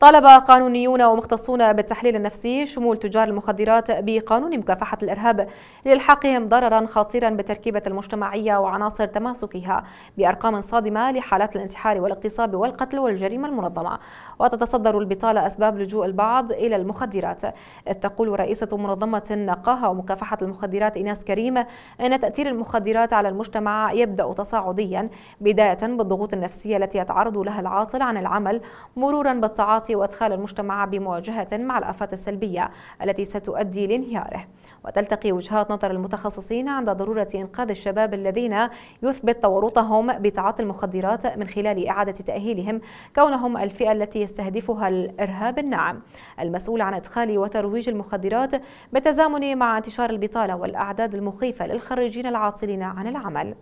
طالب قانونيون ومختصون بالتحليل النفسي شمول تجار المخدرات بقانون مكافحة الإرهاب لإلحاقهم ضررا خطيرا بالتركيبة المجتمعية وعناصر تماسكها بأرقام صادمة لحالات الانتحار والاغتصاب والقتل والجريمة المنظمة وتتصدر البطالة أسباب لجوء البعض إلى المخدرات إذ تقول رئيسة منظمة النقاهة ومكافحة المخدرات إيناس كريم أن تأثير المخدرات على المجتمع يبدأ تصاعديا بداية بالضغوط النفسية التي يتعرض لها العاطل عن العمل مرورا بالتعاطي وادخال المجتمع بمواجهه مع الافات السلبيه التي ستؤدي لانهياره وتلتقي وجهات نظر المتخصصين عند ضروره انقاذ الشباب الذين يثبت تورطهم بتعاطي المخدرات من خلال اعاده تاهيلهم كونهم الفئه التي يستهدفها الارهاب الناعم المسؤول عن ادخال وترويج المخدرات بالتزامن مع انتشار البطاله والاعداد المخيفه للخريجين العاطلين عن العمل